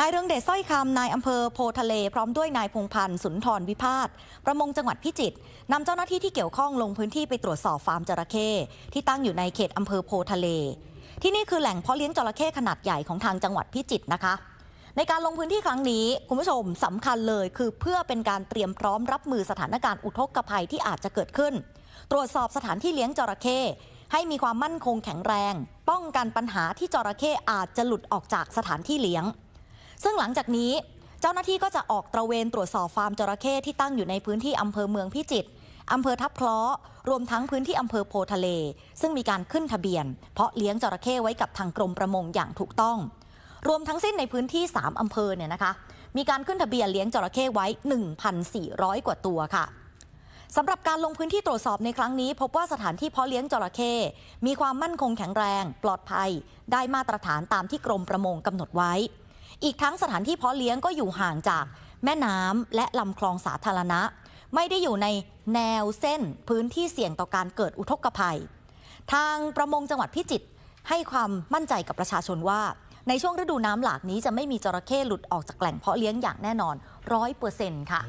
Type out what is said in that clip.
นายเรืองเดชสร้อยคำนายอำเภอโพทะเล พร้อมด้วยนายพงพันธ์สุนทรวิพาทประมงจังหวัดพิจิตรนำเจ้าหน้าที่ที่เกี่ยวข้องลงพื้นที่ไปตรวจสอบฟาร์มจระเข้ที่ตั้งอยู่ในเขตอำเภอโพทะเล ที่นี่คือแหล่งเพาะเลี้ยงจระเข้ขนาดใหญ่ของทางจังหวัดพิจิตรนะคะ ในการลงพื้นที่ครั้งนี้คุณผู้ชมสำคัญเลยคือเพื่อเป็นการเตรียมพร้อมรับมือสถานการณ์อุทกภัยที่อาจจะเกิดขึ้น ตรวจสอบสถานที่เลี้ยงจระเข้ให้มีความมั่นคงแข็งแรง ป้องกันปัญหาที่จระเข้อาจจะหลุดออกจากสถานที่เลี้ยงซึ่งหลังจากนี้เจ้าหน้าที่ก็จะออกตระเวนตรวจสอบฟาร์มจระเข้ที่ตั้งอยู่ในพื้นที่อำเภอเมืองพิจิตรอำเภอทับคล้อ รวมทั้งพื้นที่อำเภอโพทะเล ซึ่งมีการขึ้นทะเบียน เพาะเลี้ยงจระเข้ไว้กับทางกรมประมงอย่างถูกต้อง รวมทั้งสิ้นในพื้นที่ 3อำเภอเนี่ยนะคะ มีการขึ้นทะเบียนเลี้ยงจระเข้ไว้ 1,400 กว่าตัวค่ะสำหรับการลงพื้นที่ตรวจสอบในครั้งนี้ พบว่าสถานที่เพาะเลี้ยงจระเข้มีความมั่นคงแข็งแรง ปลอดภัย ได้มาตรฐานตามที่กรมประมงกำหนดไว้อีกทั้งสถานที่เพาะเลี้ยงก็อยู่ห่างจากแม่น้ำและลำคลองสาธารณะ ไม่ได้อยู่ในแนวเส้นพื้นที่เสี่ยงต่อการเกิดอุทกภัย ทางประมงจังหวัดพิจิตรให้ความมั่นใจกับประชาชนว่า ในช่วงฤดูน้ำหลากนี้จะไม่มีจระเข้หลุดออกจากแหล่งเพาะเลี้ยงอย่างแน่นอนร้อยเปอร์เซ็นต์ค่ะ